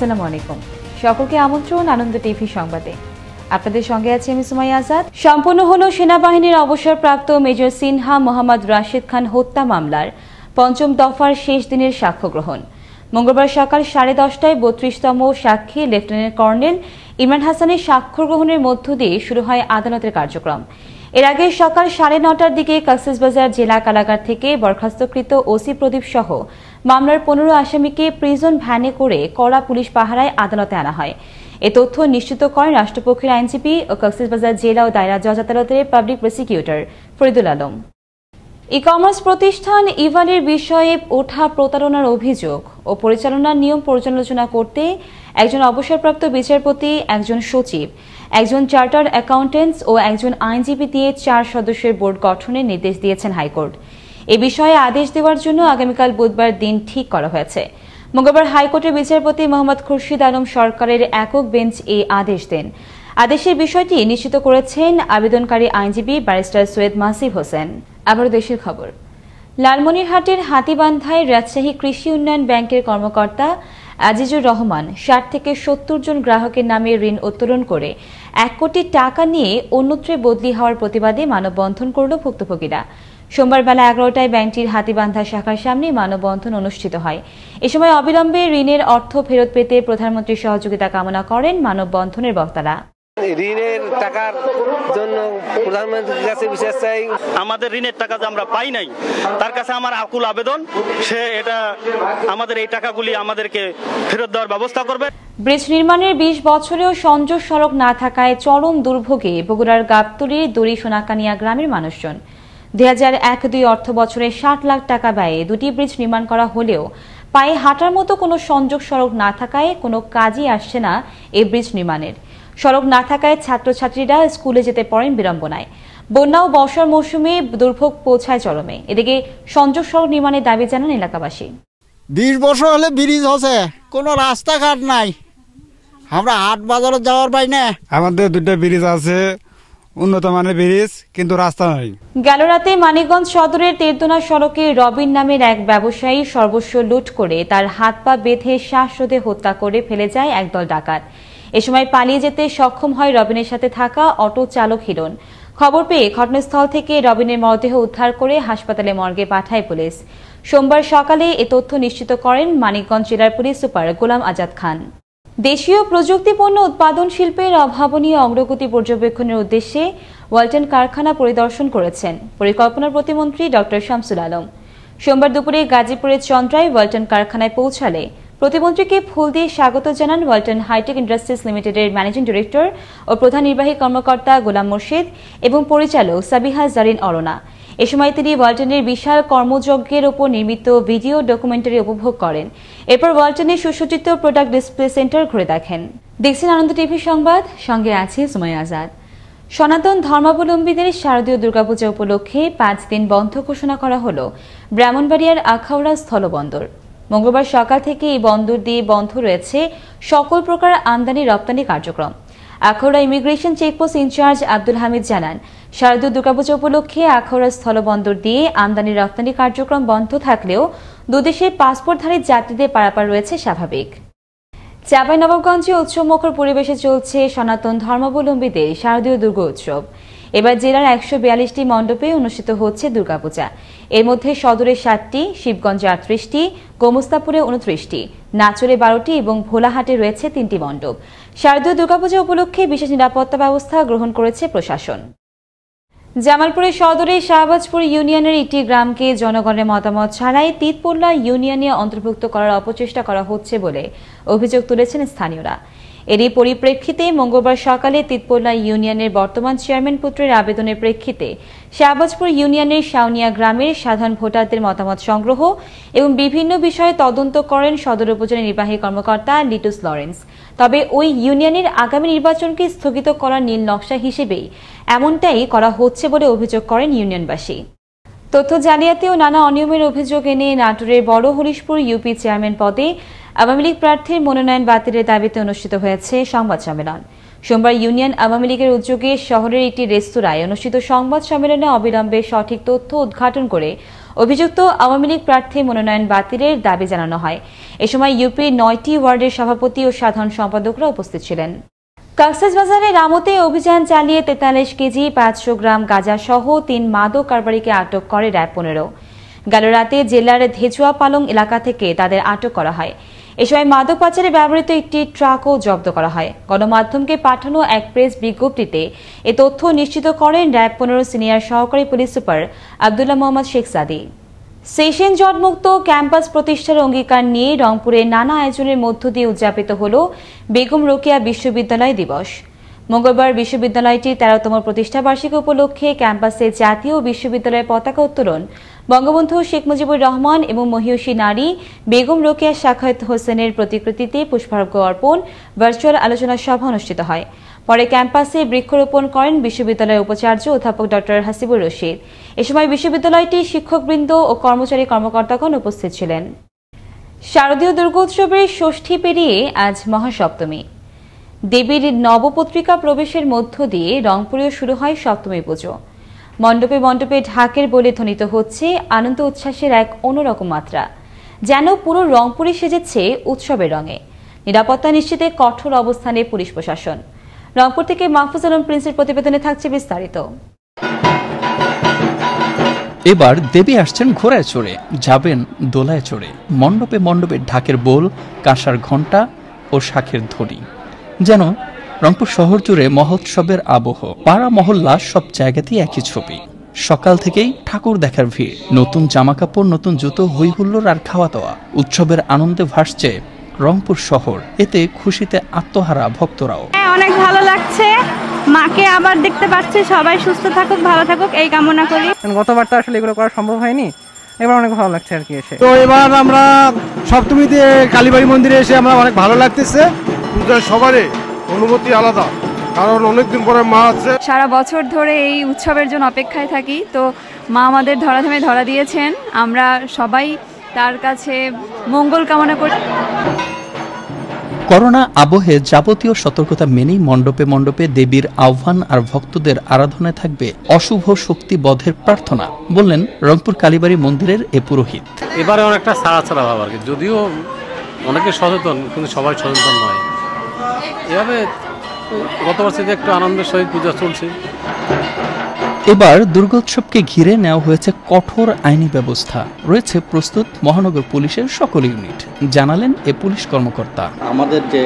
আসসালামু আলাইকুম সকলকে আমন্ত্রণ আনন্দ টিভি সংবাদে আপনাদের সঙ্গে আছি আমি সুমাই আজাদ সম্পন্ন হল সেনাবাহিনীর অবসরপ্রাপ্ত মেজর সিনহা মোহাম্মদ রাশিদ খান হত্যা মামলার পঞ্চম দফার শেষ দিনের সাক্ষ্য গ্রহণ মঙ্গলবার সকাল সাড়ে দশটায় বত্রিশতম সাক্ষী লেফটেন্যান্ট কর্নেল ইমরান হাসানের সাক্ষ্য গ্রহণের মধ্য দিয়ে শুরু হয় আদালতের কার্যক্রম এর আগে সকাল সাড়ে নটার দিকে কক্সবাজার জেলা কারাগার থেকে বরখাস্তকৃত ওসি প্রদীপ সহ মামলার পনেরো আসামিকে প্রিজন ভ্যানে করে কড়া পুলিশ পাহারায় আদালতে আনা হয় এ তথ্য নিশ্চিত করেন রাষ্ট্রপক্ষের আইনজীবী ও কক্সবাজার জেলা ও দায়রা জজ আদালতের public prosecutor Faridul Alam e commerce প্রতিষ্ঠান ইভালের বিষয়ে ওঠা প্রতারণার অভিযোগ ও পরিচালনার নিয়ম পর্যালোচনা করতে একজন অবসরপ্রাপ্ত বিচারপতি একজন সচিব একজন চার্টার্ড অ্যাকাউন্টেন্টস ও একজন আইনজীবী দিয়ে চার সদস্যের বোর্ড গঠনের নির্দেশ দিয়েছেন হাইকোর্ট এ বিষয়ে আদেশ দেওয়ার জন্য আগামীকাল বুধবার দিন ঠিক করা হয়েছে মঙ্গলবার হাইকোর্টের বিচারপতি মোহাম্মদ খুরশিদ আলম সরকারের একক বেঞ্চ এই আদেশ দেন আদেশের বিষয়টি নিশ্চিত করেছেন আবেদনকারী আইনজীবী ব্যারিস্টার সৈয়দ মাসিব হোসেন আবার দেশের খবর লালমনিরহাটের হাতিবান্ধায় রাজশাহী কৃষি উন্নয়ন ব্যাংকের কর্মকর্তা আজিজুর রহমান ষাট থেকে সত্তর জন গ্রাহকের নামে ঋণ উত্তোলন করে এক কোটি টাকা নিয়ে অন্যত্রে বদলি হওয়ার প্রতিবাদে মানববন্ধন করল ভুক্তভোগীরা সোমবার বেলা এগারোটায় ব্যাংকটির হাতিবান্ধা শাখার সামনে মানববন্ধন অনুষ্ঠিত হয় এ সময় অবিলম্বে ঋণের অর্থ ফেরত পেতে প্রধানমন্ত্রীর সহযোগিতা কামনা করেন মানববন্ধনের বক্তারা ঋণের টাকার জন্য প্রধানমন্ত্রীর কাছে বিশেষ চাই আমাদের ঋণের টাকা যে আমরা পাই নাই তার কাছে আমার আকুল আবেদন সে এটা আমাদের এই টাকাগুলি আমাদেরকে ফেরত দেওয়ার ব্যবস্থা করবে ব্রিজ নির্মাণের ২০ বছরেও সংযোগ সড়ক না থাকায় চরম দুর্ভোগে বগুড়ার গাবতলির দড়ি সোনাকানিয়া গ্রামের মানুষজন দুই হাজার এক দুই অর্থ বছরে ষাট লাখ টাকা ব্যয়ে দুটি ব্রিজ নির্মাণ করা হলেও পায়ে হাঁটার মতো কোনো সংযোগ সড়ক না থাকায় কোনো কাজই আসছে না এই ব্রিজ নির্মাণের সড়ক না থাকায় ছাত্রছাত্রীরা স্কুলে যেতে পারেন বিড়ম্বনায় বন্যা ও বর্ষার মৌসুমে দুর্ভোগ পৌঁছায় চরমে এদিকে সংযোগ সড়ক নির্মাণের দাবি জানান এলাকাবাসী বিশ বছর হলে ব্রিজ হচ্ছে কোনো রাস্তাঘাট নাই আমরা হাট বাজারে যাওয়ার পাই না আমাদের দুটো ব্রিজ আছে উন্নত মানের ব্রিজ কিন্তু রাস্তা নাই গেল রাতে মানিকগঞ্জ সদরের তেরদোনা সড়কে রবিন নামের এক ব্যবসায়ী সর্বস্ব লুট করে তার হাত পা বেঁধে শ্বাসরোধে হত্যা করে ফেলে যায় একদল ডাকাত এ সময় পালিয়ে যেতে সক্ষম হয় রবিনের সাথে থাকা অটো চালক হিরণ খবর পেয়ে ঘটনাস্থল থেকে রবিনের মরদেহ উদ্ধার করে হাসপাতালে মর্গে পাঠায় পুলিশ সোমবার সকালে এ তথ্য নিশ্চিত করেন মানিকগঞ্জ জেলার পুলিশ সুপার গোলাম আজাদ খান দেশীয় প্রযুক্তিপণ্য উৎপাদন শিল্পের অভাবনীয় অগ্রগতি পর্যবেক্ষণের উদ্দেশ্যে ওয়ালটন কারখানা পরিদর্শন করেছেন পরিকল্পনা প্রতিমন্ত্রী ডক্টর শামসুল আলম সোমবার দুপুরে গাজীপুরের চন্দ্রায় ওয়ালটন কারখানায় পৌঁছালে প্রতিমন্ত্রীকে ফুল দিয়ে স্বাগত জানান ওয়ালটন হাইটেক ইন্ডাস্ট্রিজ লিমিটেডের ম্যানেজিং ডিরেক্টর ও প্রধান নির্বাহী কর্মকর্তা গোলাম মুর্শিদ এবং পরিচালক সাবিহা জারিন অরোনা এ সময় তিনি ওয়ালটনের বিশাল কর্মযজ্ঞের উপর নির্মিত ভিডিও ডকুমেন্টারি উপভোগ করেন এরপর ওয়ালটনের সুসজ্জিত প্রোডাক্ট ডিসপ্লে সেন্টার ঘুরে দেখেন দেখছেন আনন্দ টিভি সংবাদ সঙ্গে আছে সময় আজাদ সনাতন ধর্মাবলম্বীদের শারদীয় দুর্গাপূজা উপলক্ষে পাঁচ দিন বন্ধ ঘোষণা করা হল ব্রাহ্মণবাড়িয়ার আখাউড়া স্থলবন্দর মঙ্গলবার সকাল থেকে এই বন্দর দিয়ে বন্ধ রয়েছে সকল প্রকার আমদানি রপ্তানি কার্যক্রম Akhaura immigration checkpost in charge Abdul Hamid জানান শারদীয় দুর্গাপূজা উপলক্ষে আখাউড়া স্থলবন্দর দিয়ে আমদানি রপ্তানি কার্যক্রম বন্ধ থাকলেও দুদেশে পাসপোর্টধারী যাত্রীদের পারাপার রয়েছে স্বাভাবিক চাঁপাইনবাবগঞ্জে উৎসবমুখর পরিবেশে চলছে সনাতন ধর্মাবলম্বীদের শারদীয় দুর্গা উৎসব এবার জেলার একশো বিয়াল্লিশটি মণ্ডপে অনুষ্ঠিত হচ্ছে দুর্গাপূজা এর মধ্যে সদরে সাতটি শিবগঞ্জে আটত্রিশটি গোমস্তাপুরে উনত্রিশটি নাচরে বারোটি এবং ভোলাহাটে রয়েছে তিনটি মণ্ডপ শারদীয় দুর্গাপূজা উপলক্ষে বিশেষ নিরাপত্তা ব্যবস্থা গ্রহণ করেছে প্রশাসন জামালপুরের সদরে শাহবাজপুর ইউনিয়নের একটি গ্রামকে জনগণের মতামত ছাড়াই তিতপোল্লা ইউনিয়নে অন্তর্ভুক্ত করার অপচেষ্টা করা হচ্ছে বলে অভিযোগ তুলেছেন স্থানীয়রা এরই পরিপ্রেক্ষিতে মঙ্গলবার সকালে তিতপোলা ইউনিয়নের বর্তমান চেয়ারম্যান পুত্রের আবেদনের প্রেক্ষিতে শাহবাজপুর ইউনিয়নের শাওনিয়া গ্রামের সাধারণ ভোটারদের মতামত সংগ্রহ এবং বিভিন্ন বিষয়ে তদন্ত করেন সদর উপজেলা নির্বাহী কর্মকর্তা লিটুস লরেন্স তবে ওই ইউনিয়নের আগামী নির্বাচনকে স্থগিত করার নীল নকশা হিসেবেই এমনটাই করা হচ্ছে বলে অভিযোগ করেন ইউনিয়নবাসী তথ্য জালিয়াতি ও নানা অনিয়মের অভিযোগ এনে নাটোরের বড় হরিশপুর ইউপি চেয়ারম্যান পদে আওয়ামী লীগ প্রার্থীর মনোনয়ন বাতিলের দাবিতে অনুষ্ঠিত হয়েছে সংবাদ সম্মেলন সোমবার ইউনিয়ন আওয়ামী লীগের উদ্যোগে শহরের একটি রেস্তোরাঁয় অনুষ্ঠিত সংবাদ সম্মেলনে অবিলম্বে সঠিক তথ্য উদ্ঘাটন করে অভিযুক্ত আওয়ামী লীগ প্রার্থী মনোনয়ন বাতিলের দাবি জানানো হয় এ সময় ইউপি নয়টি ওয়ার্ডের সভাপতি ও সাধারণ সম্পাদকরা উপস্থিত ছিলেন কক্সবাজারে রামতে অভিযান চালিয়ে তেতাল্লিশ কেজি পাঁচশো গ্রাম গাঁজা সহ তিন মাদক কারবারিকে আটক করে র্যাব পনেরো গেল রাতে জেলার ধেচুয়া পালং এলাকা থেকে তাদের আটক করা হয় এ সময় মাদক পাচারে ব্যবহৃত একটি ট্রাকও জব্দ করা হয় গণমাধ্যমকে পাঠানো এক প্রেস বিজ্ঞপ্তিতে এ তথ্য নিশ্চিত করেন র্যাব পনেরো সিনিয়র সহকারী police super Abdullah Mohammad Sheikh Sadi session জটমুক্ত campus প্রতিষ্ঠার অঙ্গীকার নিয়ে রংপুরে নানা আয়োজনের মধ্য দিয়ে উদযাপিত হল বেগম রোকিয়া বিশ্ববিদ্যালয় দিবস মঙ্গলবার বিশ্ববিদ্যালয়টির তেরোতম প্রতিষ্ঠাবার্ষিকী উপলক্ষে ক্যাম্পাসে জাতীয় বিশ্ববিদ্যালয়ের পতাকা উত্তোলন বঙ্গবন্ধু শেখ মুজিবুর রহমান এবং মহিয়সী নারী বেগম রোকেয়া শাখায়ত হোসেনের প্রতিকৃতিতে পুষ্পার্ঘ্য অর্পণ ভার্চুয়াল আলোচনা সভা অনুষ্ঠিত হয় পরে ক্যাম্পাসে বৃক্ষরোপণ করেন বিশ্ববিদ্যালয়ের উপাচার্য অধ্যাপক ডক্টর হাসিবুর রশিদ এ সময় বিশ্ববিদ্যালয়টি শিক্ষকবৃন্দ ও কর্মচারী কর্মকর্তাগণ উপস্থিত ছিলেন শারদীয় দুর্গোৎসবের ষষ্ঠী পেরিয়ে আজ মহাসপ্তমী দেবীর নবপত্রিকা প্রবেশের মধ্য দিয়ে রংপুরেও শুরু হয় সপ্তমী পুজো মণ্ডপে মণ্ডপে ঢাকের বলে ধ্বনিত হচ্ছে আনন্দ উচ্ছ্বাসের এক অন্যরকম মাত্রা যেন পুরো রংপুরে সেজেছে উৎসবের রঙে নিরাপত্তা নিশ্চিতে কঠোর অবস্থানে পুলিশ প্রশাসন রংপুর থেকে মাহফুজ আলম প্রিন্সের প্রতিবেদনে থাকছে বিস্তারিত এবার দেবী আসছেন ঘোড়ায় চড়ে যাবেন দোলায় চড়ে মণ্ডপে মণ্ডপে ঢাকের বোল কাঁসার ঘণ্টা ও শাখের ধরি যেন রংপুর শহর জুড়ে মহোৎসবের আবহ পাড়া মহল্লা সব জায়গাতেই একই ছবি সকাল থেকেই ঠাকুর দেখার ভিড় নতুন জামা কাপড় নতুন জুতো হইহুল্লোর আর খাওয়া দাওয়া উৎসবের আনন্দে ভাসছে রংপুর শহর এতে খুশিতে আত্মহারা ভক্তরাও হ্যাঁ, অনেক ভালো লাগছে মাকে আবার দেখতে পাচ্ছি সবাই সুস্থ থাকুক ভালো থাকুক এই কামনা করি গতবার তো আসলে এগুলো করা সম্ভব হয়নি এবার অনেক ভালো লাগছে আর কি এসে তো এবার আমরা সপ্তমীতে কালীবাড়ি মন্দিরে এসে আমরা অনেক ভালো লাগতেছে সবারে অনুভূতি আলাদা কারণ অনেকদিন পরে মা আছে সারা বছর ধরে এই উৎসবের জন্য অপেক্ষায় থাকি তো মা আমাদের ধরাধামে ধরা দিয়েছেন আমরা সবাই তার কাছে মঙ্গল কামনা করি করোনা আবহে যাবতীয় সতর্কতা মেনেই মণ্ডপে মণ্ডপে দেবীর আহ্বান আর ভক্তদের আরাধনায় থাকবে অশুভ শক্তি বধের প্রার্থনা বললেন রংপুর কালীবাড়ি মন্দিরের এ পুরোহিত এবারে অনেকটা সারা ছাড়া ভাব আর কি যদিও অনেকে সচেতন কিন্তু সবাই সচেতন নয় এভাবে গত বছর একটু আনন্দের সহিত পূজা চলছে এবার দুর্গোৎসবকে ঘিরে নেওয়া হয়েছে কঠোর আইনি ব্যবস্থা রয়েছে প্রস্তুত মহানগর পুলিশের সকল ইউনিট জানালেন এ পুলিশ কর্মকর্তা আমাদের যে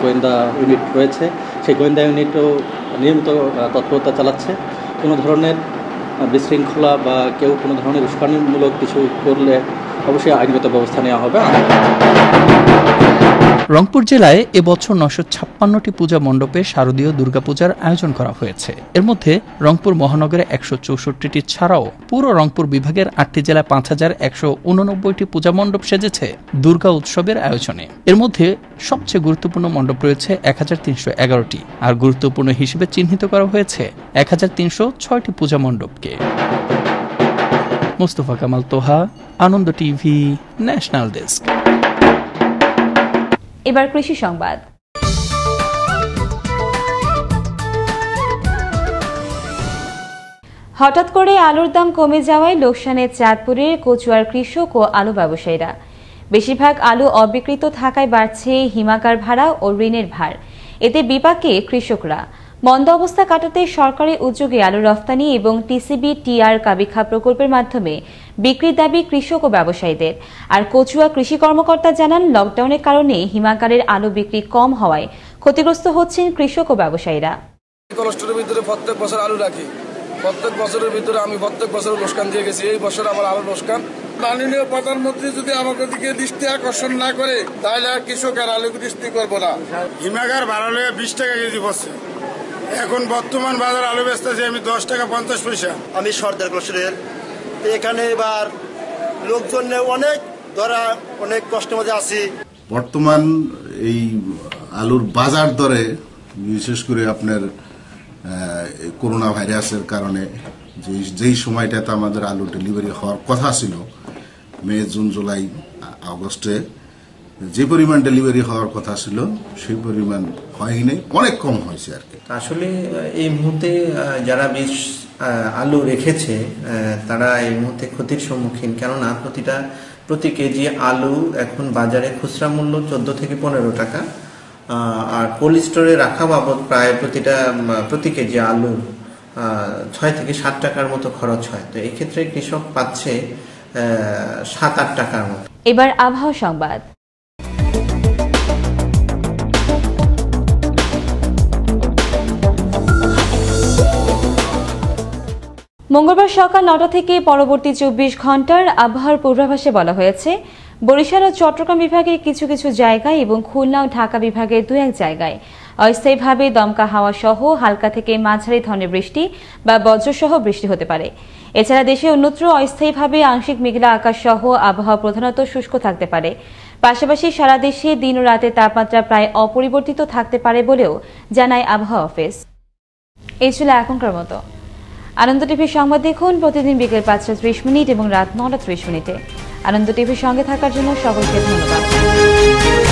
গোয়েন্দা ইউনিট রয়েছে সেই গোয়েন্দা ইউনিটও নিয়মিত তৎপরতা চালাচ্ছে কোনো ধরনের বিশৃঙ্খলা বা কেউ কোনো ধরনের উস্কানিমূলক কিছু করলে অবশ্যই আইনগত ব্যবস্থা নেওয়া হবে রংপুর জেলায় এবছর নশো ছাপ্পান্নটি পূজা মণ্ডপে শারদীয় দুর্গাপূজার আয়োজন করা হয়েছে এর মধ্যে রংপুর মহানগরে একশো চৌষট্টিটি ছাড়াও পুরো রংপুর বিভাগের আটটি জেলায় পাঁচ হাজার একশো উননব্বইটি পূজা মণ্ডপ সেজেছে দুর্গা উৎসবের আয়োজনে এর মধ্যে সবচেয়ে গুরুত্বপূর্ণ মণ্ডপ রয়েছে এক হাজার তিনশো এগারোটি আর গুরুত্বপূর্ণ হিসেবে চিহ্নিত করা হয়েছে এক হাজার তিনশো ছয়টি পূজা মণ্ডপকে Mostafa Kamal Toha Ananda TV national desk এবার কৃষি সংবাদ হঠাৎ করে আলুর দাম কমে যাওয়ায় লোকসানে চাঁদপুরের কচুয়ার কৃষক ও আলু ব্যবসায়ীরা বেশিরভাগ আলু অবিকৃত থাকায় বাড়ছে হিমাকার ভাড়া ও ঋণের ভার এতে বিপাকে কৃষকরা মন্দ অবস্থা কাটাতে সরকারি উদ্যোগে আলু রফতানি এবং টিসিবি টিআর কাবিখা প্রকল্পের মাধ্যমে বিক্রির দাবি কৃষক ও ব্যবসায়ীদের আর কচুয়া কৃষি কর্মকর্তা জানান লকডাউনের কারণে হিমাকারের আলু বিক্রি কম হওয়ায় ক্ষতিগ্রস্ত হচ্ছেন কৃষক ও ব্যবসায়ীরা ভিতরে প্রত্যেক বছর আলু রাখি প্রত্যেক বছরের ভিতরে আমি প্রত্যেক বছর লোসকান দিয়ে গেছি এই বছর আমার লোসকান মাননীয় প্রধানমন্ত্রী যদি দিকে দৃষ্টি আকর্ষণ না করে তাহলে আর আলু দৃষ্টি করবো না হিমাগার বাড়ালে বিশ টাকা কেজি পড়ছে এখন বর্তমান বাজার আলু বেচতেছি আমি দশ টাকা পঞ্চাশ পয়সা আমি সর্দার গোসরের এখানে এবার লোকজন অনেক ধরা অনেক কষ্ট মধ্যে আছি বর্তমান এই আলুর বাজার দরে বিশেষ করে আপনার করোনা ভাইরাসের কারণে যে যেই সময়টাতে আমাদের আলু ডেলিভারি হওয়ার কথা ছিল মে জুন জুলাই আগস্টে যে পরিমাণ ডেলিভারি হওয়ার কথা ছিল সেই পরিমাণ হয়নি নাই অনেক কম হয়েছে আর কি আসলে এই মুহূর্তে যারা বেশ আলু রেখেছে তারা এই মুহূর্তে ক্ষতির সম্মুখীন কেননা প্রতিটা প্রতি কেজি আলু এখন বাজারে খুচরা মূল্য চোদ্দ থেকে পনেরো টাকা আর কোল্ড স্টোরে রাখা বাবদ প্রায় প্রতিটা প্রতি কেজি আলু ছয় থেকে সাত টাকার মতো খরচ হয় তো এক্ষেত্রে কৃষক পাচ্ছে সাত আট টাকার মতো এবার আবহাওয়া সংবাদ মঙ্গলবার সকাল নটা থেকে পরবর্তী চব্বিশ ঘন্টার আবহাওয়ার পূর্বাভাসে বলা হয়েছে বরিশাল ও চট্টগ্রাম বিভাগের কিছু কিছু জায়গায় এবং খুলনা ও ঢাকা বিভাগের দু এক জায়গায় অস্থায়ীভাবে দমকা হাওয়া সহ হালকা থেকে মাঝারি ধরনের বৃষ্টি বা বজ্রসহ বৃষ্টি হতে পারে এছাড়া দেশে অন্যত্র অস্থায়ীভাবে আংশিক মেঘলা আকাশ সহ আবহাওয়া প্রধানত শুষ্ক থাকতে পারে পাশাপাশি সারা দেশে দিন ও রাতে তাপমাত্রা প্রায় অপরিবর্তিত থাকতে পারে বলেও জানায় আবহাওয়া অফিস এই ছিল এখনকার মতো আনন্দ টিভির সংবাদ দেখুন প্রতিদিন বিকেল পাঁচটা ত্রিশ মিনিট এবং রাত নটা ত্রিশ মিনিটে আনন্দ টিভির সঙ্গে থাকার জন্য সকলকে ধন্যবাদ